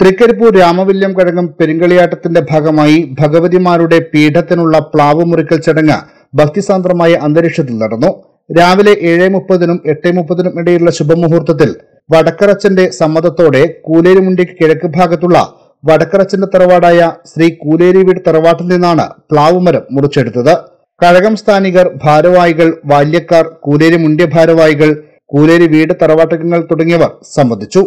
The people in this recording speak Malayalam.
തൃക്കരിപ്പൂർ രാമവില്യം കഴകം പെരുങ്കളിയാട്ടത്തിന്റെ ഭാഗമായി ഭഗവതിമാരുടെ പീഠത്തിനുള്ള പ്ലാവ് മുറിക്കൽ ചടങ്ങ് ഭക്തിസാന്ദ്രമായ അന്തരീക്ഷത്തിൽ നടന്നു രാവിലെ ഏഴ് മുപ്പതിനും എട്ട് മുപ്പതിനും ഇടയിലുള്ള ശുഭമുഹൂർത്തത്തിൽ വടക്കറച്ചന്റെ സമ്മതത്തോടെ കൂലേരിമുണ്ടിക്ക് കിഴക്ക് ഭാഗത്തുള്ള വടക്കറച്ചന്റെ തറവാടായ ശ്രീ കൂലേരി വീട് തറവാട്ടിൽ നിന്നാണ് പ്ലാവ് മരം മുറിച്ചെടുത്തത് കഴകം സ്ഥാനികർ ഭാരവാഹികൾ ബാല്യക്കാർ കൂലേരി മുണ്ട്യ ഭാരവാഹികൾ കൂലേരി വീട് തറവാട്ടകങ്ങൾ തുടങ്ങിയവർ സംബന്ധിച്ചു